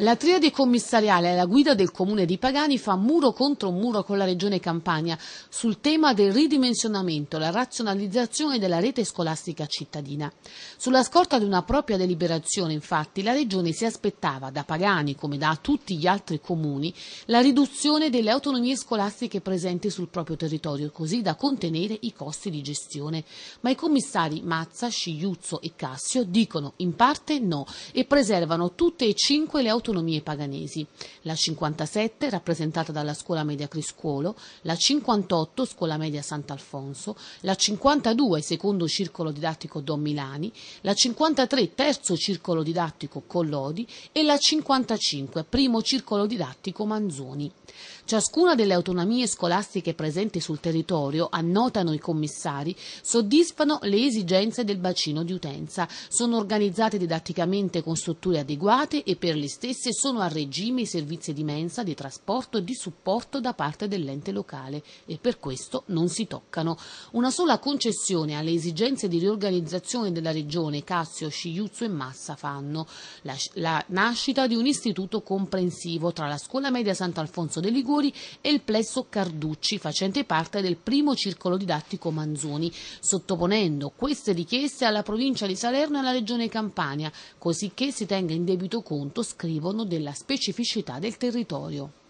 La triade commissariale alla guida del comune di Pagani fa muro contro muro con la regione Campania sul tema del ridimensionamento, la razionalizzazione della rete scolastica cittadina. Sulla scorta di una propria deliberazione, infatti, la regione si aspettava da Pagani, come da tutti gli altri comuni, la riduzione delle autonomie scolastiche presenti sul proprio territorio, così da contenere i costi di gestione. Ma i commissari Mazza, Scigliuzzo e Cassio dicono in parte no e preservano tutte e cinque le autonomie autonomie paganesi, la 57 rappresentata dalla scuola media Criscuolo, la 58 scuola media Sant'Alfonso, la 52 secondo circolo didattico Don Milani, la 53 terzo circolo didattico Collodi e la 55 primo circolo didattico Manzoni. Ciascuna delle autonomie scolastiche presenti sul territorio, annotano i commissari, soddisfano le esigenze del bacino di utenza, sono organizzate didatticamente con strutture adeguate e per gli stessi stesse sono a regime i servizi di mensa, di trasporto e di supporto da parte dell'ente locale e per questo non si toccano. Una sola concessione alle esigenze di riorganizzazione della regione Cassio, Shiyuzu e Massa fanno la, la nascita di un istituto comprensivo tra la scuola media Sant'Alfonso dei Liguori e il plesso Carducci facente parte del primo circolo didattico Manzoni, sottoponendo queste richieste alla provincia di Salerno e alla regione Campania, così che si tenga in debito conto, scrivono rilevono della specificità del territorio.